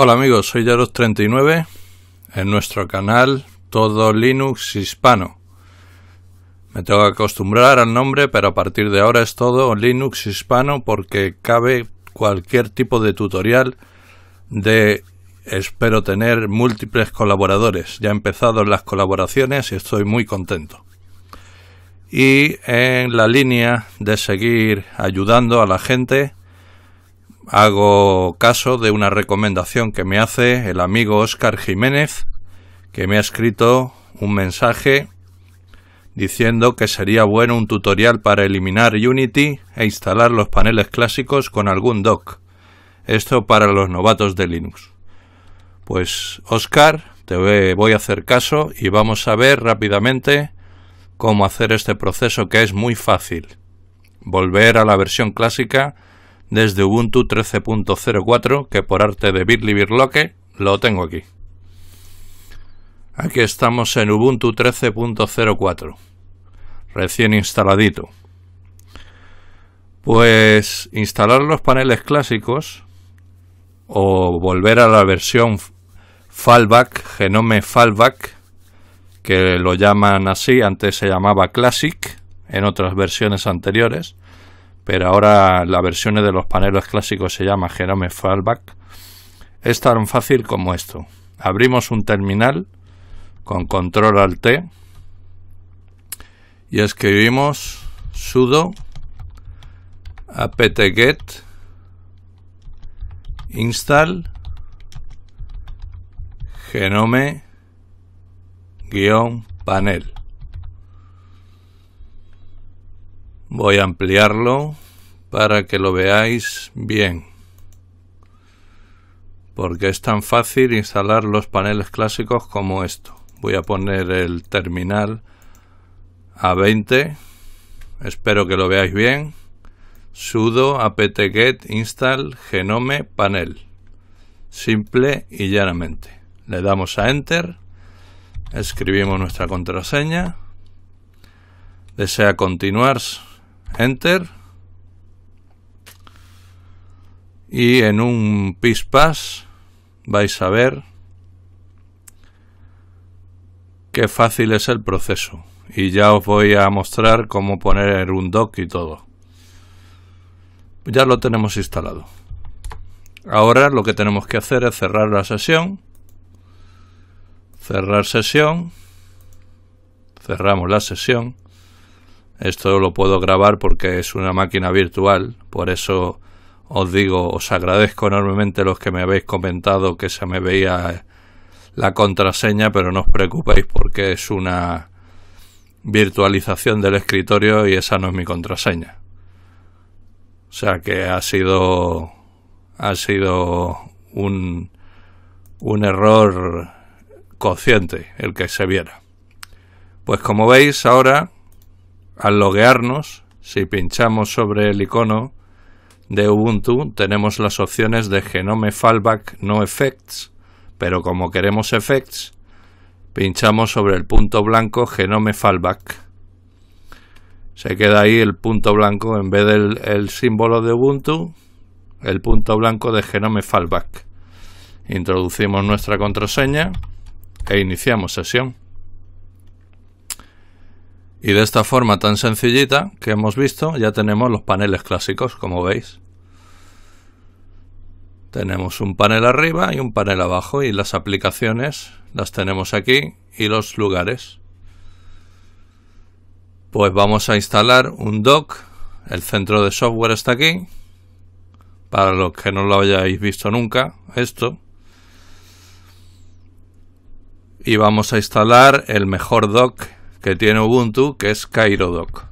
Hola amigos, soy Yaros39 en nuestro canal Todo Linux Hispano. Me tengo que acostumbrar al nombre, pero a partir de ahora es todo Linux Hispano porque cabe cualquier tipo de tutorial de espero tener múltiples colaboradores. Ya he empezado las colaboraciones y estoy muy contento. Y en la línea de seguir ayudando a la gente, hago caso de una recomendación que me hace el amigo Oscar Jiménez, que me ha escrito un mensaje diciendo que sería bueno un tutorial para eliminar Unity e instalar los paneles clásicos con algún dock. Esto para los novatos de Linux. Pues Oscar, te voy a hacer caso y vamos a ver rápidamente cómo hacer este proceso que es muy fácil. Volver a la versión clásica desde Ubuntu 13.04 que por arte de Birli Birloque lo tengo aquí. Aquí estamos en Ubuntu 13.04, recién instaladito. Pues instalar los paneles clásicos o volver a la versión Fallback, Genome Fallback, que lo llaman así, antes se llamaba Classic en otras versiones anteriores pero ahora la versión de los paneles clásicos se llama Genome Fallback, es tan fácil como esto. Abrimos un terminal con control al T y escribimos sudo apt-get install genome-panel Voy a ampliarlo para que lo veáis bien. Porque es tan fácil instalar los paneles clásicos como esto. Voy a poner el terminal a 20. Espero que lo veáis bien. sudo apt-get install genome panel. Simple y llanamente. Le damos a enter. Escribimos nuestra contraseña. Desea continuar Enter. Y en un pispas vais a ver qué fácil es el proceso. Y ya os voy a mostrar cómo poner un dock y todo. Ya lo tenemos instalado. Ahora lo que tenemos que hacer es cerrar la sesión. Cerrar sesión. Cerramos la sesión. Esto lo puedo grabar porque es una máquina virtual, por eso os digo, os agradezco enormemente los que me habéis comentado que se me veía la contraseña, pero no os preocupéis porque es una virtualización del escritorio y esa no es mi contraseña. O sea que ha sido ha sido un un error consciente el que se viera. Pues como veis ahora al loguearnos, si pinchamos sobre el icono de Ubuntu, tenemos las opciones de Genome Fallback No Effects, pero como queremos Effects, pinchamos sobre el punto blanco Genome Fallback. Se queda ahí el punto blanco en vez del símbolo de Ubuntu, el punto blanco de Genome Fallback. Introducimos nuestra contraseña e iniciamos sesión. Y de esta forma tan sencillita que hemos visto, ya tenemos los paneles clásicos, como veis. Tenemos un panel arriba y un panel abajo y las aplicaciones las tenemos aquí y los lugares. Pues vamos a instalar un dock. El centro de software está aquí. Para los que no lo hayáis visto nunca, esto. Y vamos a instalar el mejor dock que tiene Ubuntu, que es CairoDoc.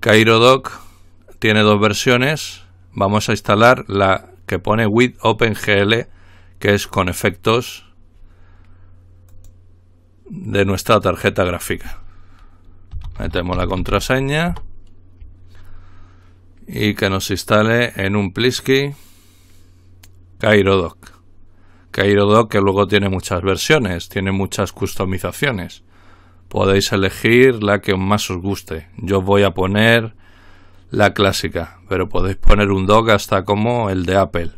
CairoDoc tiene dos versiones. Vamos a instalar la que pone with OpenGL, que es con efectos de nuestra tarjeta gráfica. Metemos la contraseña y que nos instale en un Plisky CairoDoc. Cairo que luego tiene muchas versiones, tiene muchas customizaciones. Podéis elegir la que más os guste. Yo voy a poner la clásica, pero podéis poner un dog hasta como el de Apple,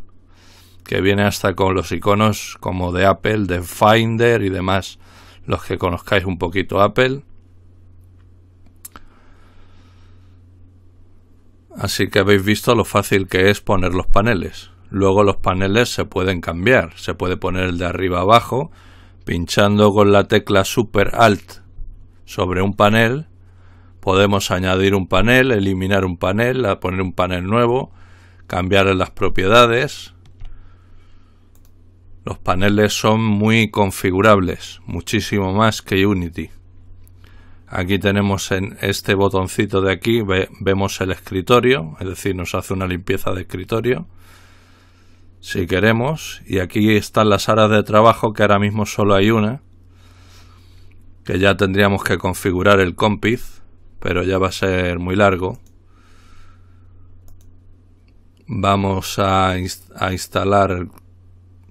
que viene hasta con los iconos como de Apple, de Finder y demás, los que conozcáis un poquito Apple. Así que habéis visto lo fácil que es poner los paneles. Luego los paneles se pueden cambiar, se puede poner el de arriba abajo, pinchando con la tecla Super Alt sobre un panel, podemos añadir un panel, eliminar un panel, poner un panel nuevo, cambiar las propiedades. Los paneles son muy configurables, muchísimo más que Unity. Aquí tenemos en este botoncito de aquí, vemos el escritorio, es decir, nos hace una limpieza de escritorio si queremos, y aquí están las áreas de trabajo, que ahora mismo solo hay una, que ya tendríamos que configurar el compiz, pero ya va a ser muy largo. Vamos a, a instalar,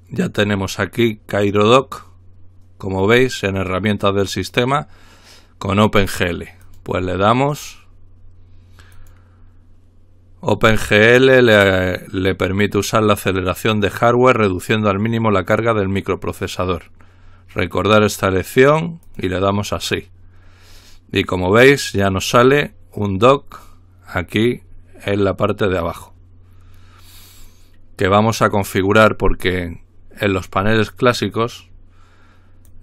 ya tenemos aquí CairoDoc, como veis, en herramientas del sistema, con OpenGL. Pues le damos OpenGL le, permite usar la aceleración de hardware reduciendo al mínimo la carga del microprocesador. Recordar esta lección y le damos así. Y como veis ya nos sale un dock aquí en la parte de abajo. Que vamos a configurar porque en los paneles clásicos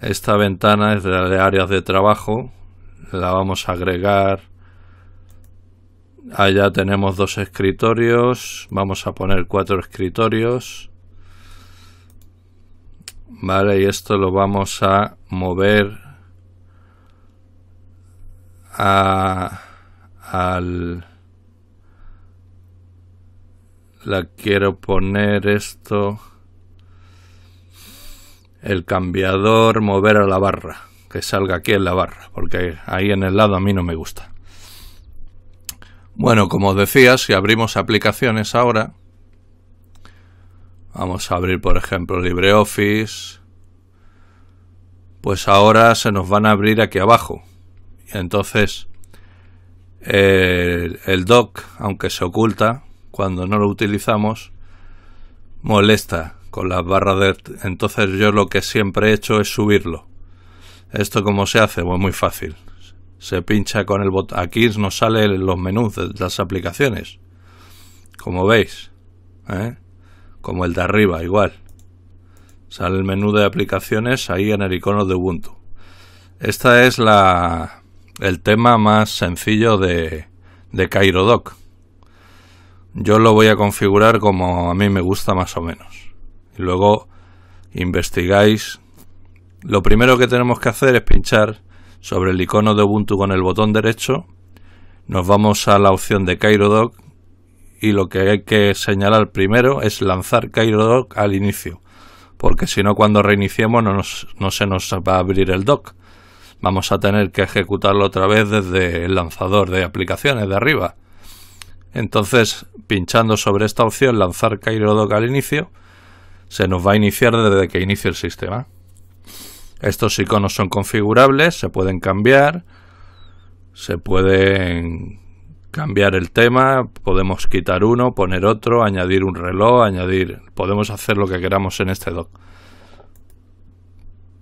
esta ventana es de áreas de trabajo. La vamos a agregar Allá tenemos dos escritorios. Vamos a poner cuatro escritorios. Vale, y esto lo vamos a mover a, al... La quiero poner esto... El cambiador, mover a la barra. Que salga aquí en la barra, porque ahí en el lado a mí no me gusta. Bueno, como decía, si abrimos aplicaciones ahora, vamos a abrir por ejemplo LibreOffice, pues ahora se nos van a abrir aquí abajo. Y entonces el, dock, aunque se oculta cuando no lo utilizamos, molesta con las barras de... Entonces yo lo que siempre he hecho es subirlo. ¿Esto cómo se hace? Pues muy fácil se pincha con el botón. Aquí nos salen los menús de las aplicaciones. Como veis. ¿eh? Como el de arriba, igual. Sale el menú de aplicaciones ahí en el icono de Ubuntu. Esta es la, el tema más sencillo de, de CairoDoc. Yo lo voy a configurar como a mí me gusta más o menos. Y luego investigáis. Lo primero que tenemos que hacer es pinchar sobre el icono de Ubuntu con el botón derecho, nos vamos a la opción de CairoDoc y lo que hay que señalar primero es lanzar CairoDoc al inicio, porque si no cuando reiniciemos no, se nos va a abrir el dock. Vamos a tener que ejecutarlo otra vez desde el lanzador de aplicaciones de arriba. Entonces, pinchando sobre esta opción lanzar CairoDoc al inicio, se nos va a iniciar desde que inicie el sistema. Estos iconos son configurables, se pueden cambiar, se pueden cambiar el tema, podemos quitar uno, poner otro, añadir un reloj, añadir, podemos hacer lo que queramos en este doc.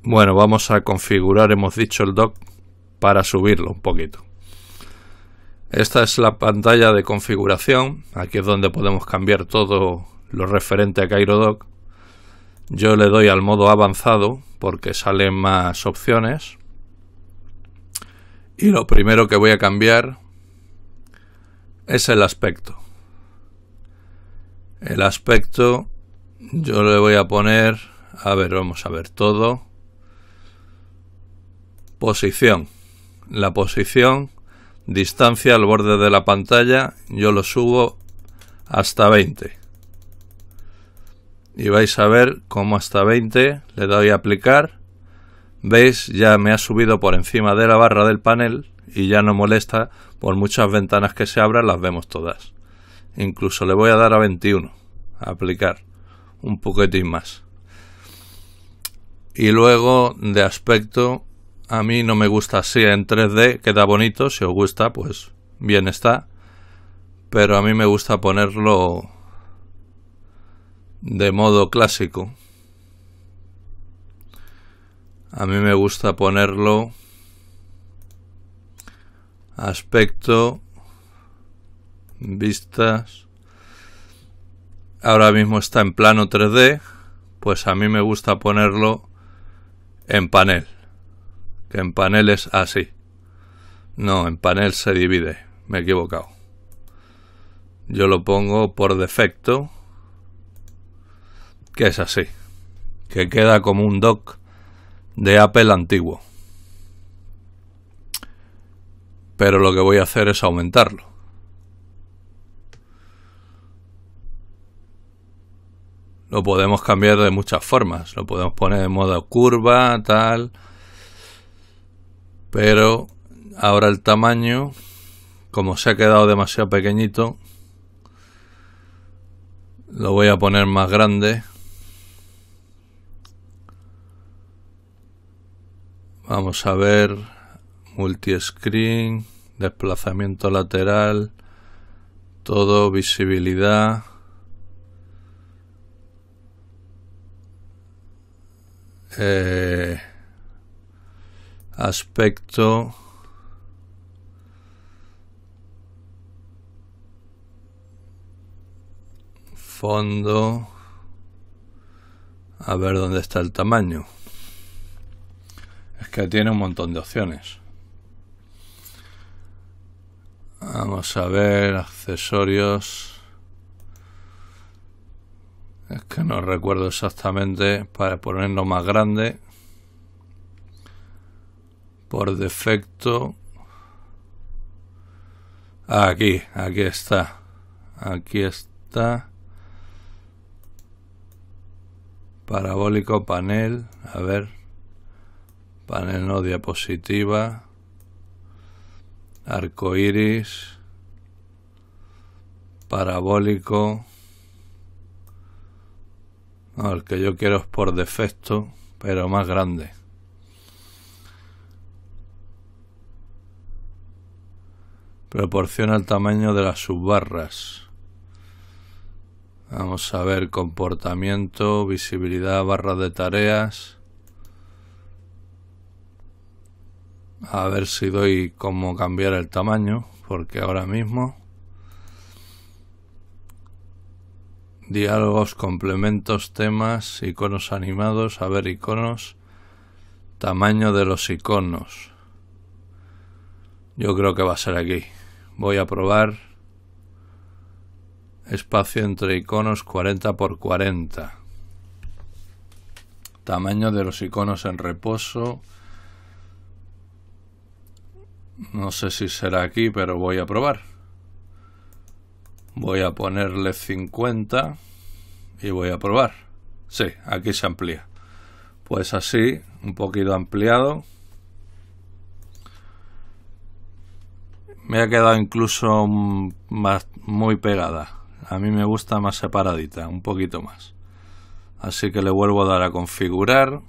Bueno, vamos a configurar, hemos dicho, el doc para subirlo un poquito. Esta es la pantalla de configuración, aquí es donde podemos cambiar todo lo referente a cairodoc Yo le doy al modo avanzado porque salen más opciones. Y lo primero que voy a cambiar es el aspecto. El aspecto yo le voy a poner, a ver, vamos a ver todo. Posición. La posición, distancia al borde de la pantalla, yo lo subo hasta 20 y vais a ver cómo hasta 20 le doy a aplicar. Veis, ya me ha subido por encima de la barra del panel y ya no molesta por muchas ventanas que se abran, las vemos todas. Incluso le voy a dar a 21, a aplicar un poquitín más. Y luego de aspecto, a mí no me gusta así en 3D, queda bonito, si os gusta, pues bien está. Pero a mí me gusta ponerlo de modo clásico. A mí me gusta ponerlo aspecto, vistas. Ahora mismo está en plano 3D, pues a mí me gusta ponerlo en panel. Que en panel es así. No, en panel se divide. Me he equivocado. Yo lo pongo por defecto que es así, que queda como un dock de Apple antiguo. Pero lo que voy a hacer es aumentarlo. Lo podemos cambiar de muchas formas. Lo podemos poner en modo curva, tal. Pero ahora el tamaño, como se ha quedado demasiado pequeñito, lo voy a poner más grande Vamos a ver multi-screen, desplazamiento lateral, todo, visibilidad. Eh, aspecto fondo a ver dónde está el tamaño tiene un montón de opciones. Vamos a ver, accesorios. Es que no recuerdo exactamente para ponerlo más grande. Por defecto. Ah, aquí, aquí está. Aquí está. Parabólico panel. A ver panel no diapositiva, arco iris, parabólico. el que yo quiero es por defecto, pero más grande. Proporciona el tamaño de las subbarras. Vamos a ver comportamiento, visibilidad, barra de tareas. A ver si doy cómo cambiar el tamaño, porque ahora mismo... Diálogos, complementos, temas, iconos animados, a ver iconos, tamaño de los iconos. Yo creo que va a ser aquí. Voy a probar espacio entre iconos 40 por 40 tamaño de los iconos en reposo no sé si será aquí, pero voy a probar. Voy a ponerle 50 y voy a probar. Sí, aquí se amplía. Pues así, un poquito ampliado. Me ha quedado incluso muy pegada. A mí me gusta más separadita, un poquito más. Así que le vuelvo a dar a configurar.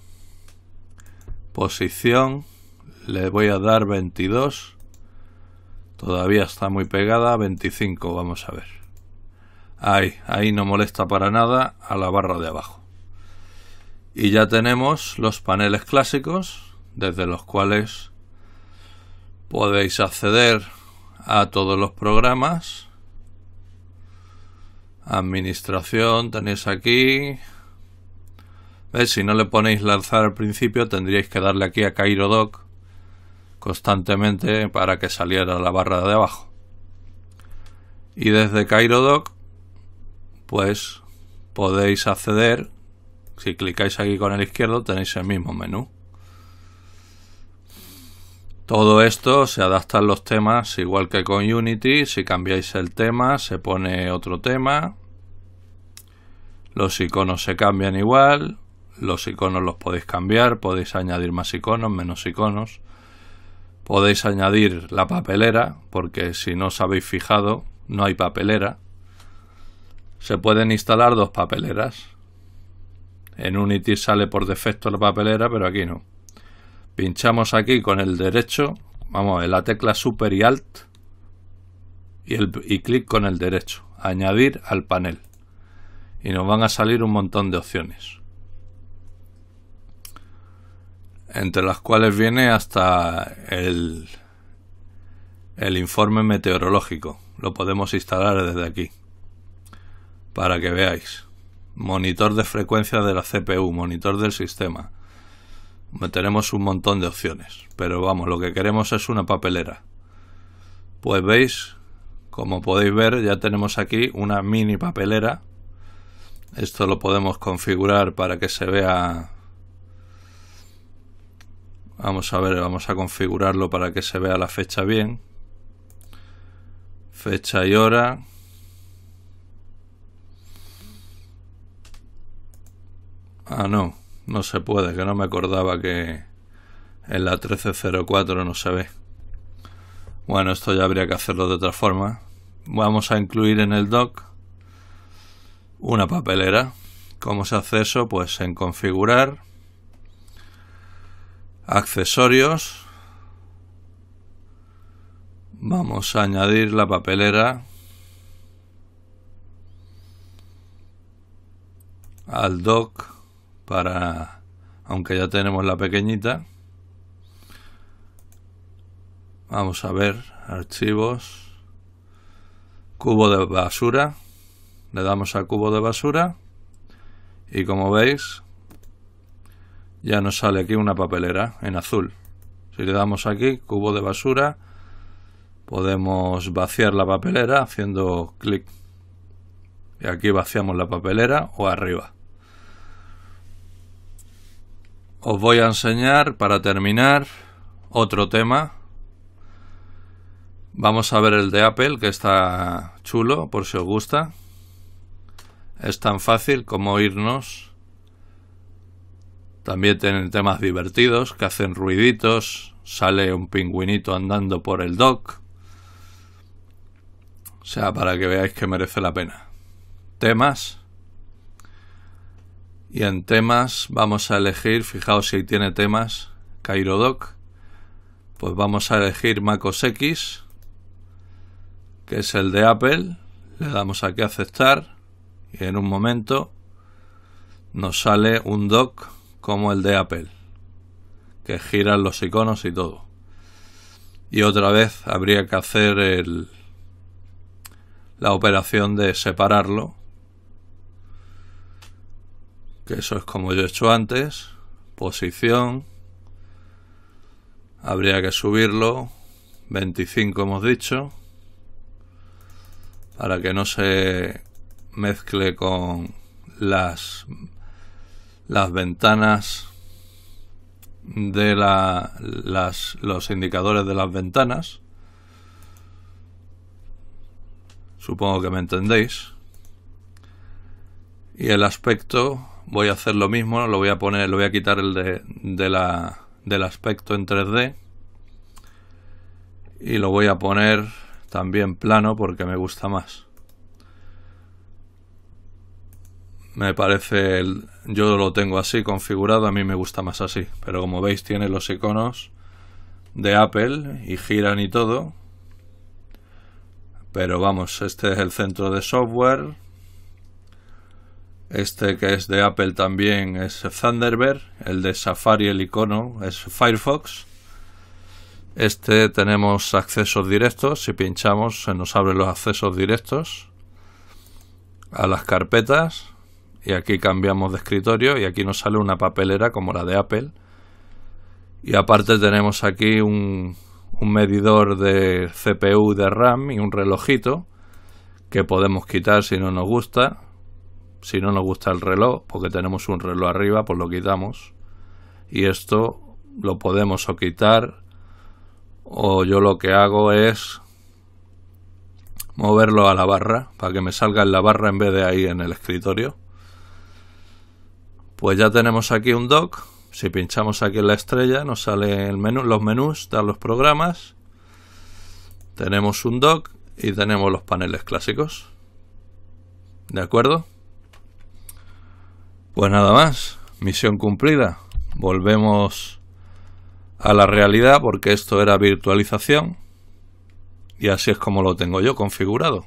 Posición le voy a dar 22. Todavía está muy pegada, 25, vamos a ver. Ahí, ahí no molesta para nada a la barra de abajo. Y ya tenemos los paneles clásicos, desde los cuales podéis acceder a todos los programas. Administración tenéis aquí. Si no le ponéis lanzar al principio, tendríais que darle aquí a Cairo constantemente para que saliera la barra de abajo. Y desde CairoDoc, pues podéis acceder, si clicáis aquí con el izquierdo, tenéis el mismo menú. Todo esto se adaptan los temas igual que con Unity. Si cambiáis el tema, se pone otro tema. Los iconos se cambian igual. Los iconos los podéis cambiar, podéis añadir más iconos, menos iconos. Podéis añadir la papelera, porque si no os habéis fijado, no hay papelera. Se pueden instalar dos papeleras. En Unity sale por defecto la papelera, pero aquí no. Pinchamos aquí con el derecho, vamos, en la tecla Super y Alt, y, el, y clic con el derecho, añadir al panel. Y nos van a salir un montón de opciones. entre las cuales viene hasta el, el informe meteorológico. Lo podemos instalar desde aquí para que veáis. Monitor de frecuencia de la CPU, monitor del sistema. Tenemos un montón de opciones, pero vamos, lo que queremos es una papelera. Pues veis, como podéis ver, ya tenemos aquí una mini papelera. Esto lo podemos configurar para que se vea Vamos a ver, vamos a configurarlo para que se vea la fecha bien. Fecha y hora. Ah, no, no se puede, que no me acordaba que en la 1304 no se ve. Bueno, esto ya habría que hacerlo de otra forma. Vamos a incluir en el doc una papelera. ¿Cómo se hace eso? Pues en configurar accesorios vamos a añadir la papelera al dock para aunque ya tenemos la pequeñita vamos a ver archivos cubo de basura le damos a cubo de basura y como veis ya nos sale aquí una papelera en azul. Si le damos aquí, cubo de basura, podemos vaciar la papelera haciendo clic. Y aquí vaciamos la papelera o arriba. Os voy a enseñar para terminar otro tema. Vamos a ver el de Apple, que está chulo, por si os gusta. Es tan fácil como irnos también tienen temas divertidos que hacen ruiditos. Sale un pingüinito andando por el dock. O sea, para que veáis que merece la pena. Temas. Y en temas vamos a elegir, fijaos si tiene temas, Cairo Dock. Pues vamos a elegir MacOS X, que es el de Apple. Le damos aquí a aceptar y en un momento nos sale un dock como el de Apple, que giran los iconos y todo. Y otra vez habría que hacer el, la operación de separarlo, que eso es como yo he hecho antes, posición, habría que subirlo, 25 hemos dicho, para que no se mezcle con las las ventanas de los indicadores de las ventanas. Supongo que me entendéis. Y el aspecto, voy a hacer lo mismo, lo voy a poner, lo voy a quitar el de, de la, del aspecto en 3D. Y lo voy a poner también plano porque me gusta más. me parece, yo lo tengo así configurado, a mí me gusta más así, pero como veis tiene los iconos de Apple y giran y todo, pero vamos, este es el centro de software, este que es de Apple también es Thunderbird, el de Safari el icono es Firefox, este tenemos accesos directos, si pinchamos se nos abren los accesos directos a las carpetas y aquí cambiamos de escritorio y aquí nos sale una papelera como la de Apple. Y aparte tenemos aquí un, un medidor de CPU de RAM y un relojito que podemos quitar si no nos gusta. Si no nos gusta el reloj, porque tenemos un reloj arriba, pues lo quitamos. Y esto lo podemos o quitar o yo lo que hago es moverlo a la barra para que me salga en la barra en vez de ahí en el escritorio. Pues ya tenemos aquí un dock. Si pinchamos aquí en la estrella, nos sale el menú, los menús, de los programas. Tenemos un dock y tenemos los paneles clásicos. ¿De acuerdo? Pues nada más. Misión cumplida. Volvemos a la realidad porque esto era virtualización. Y así es como lo tengo yo configurado.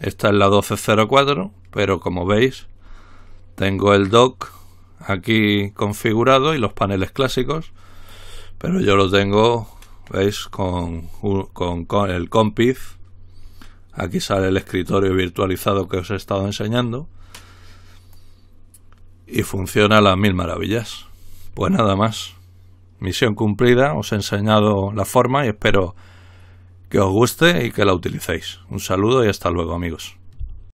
Esta es la 1204, pero como veis, tengo el dock aquí configurado y los paneles clásicos, pero yo lo tengo, veis, con, con, el Compiz. Aquí sale el escritorio virtualizado que os he estado enseñando. Y funciona a las mil maravillas. Pues nada más. Misión cumplida. Os he enseñado la forma y espero que os guste y que la utilicéis. Un saludo y hasta luego amigos.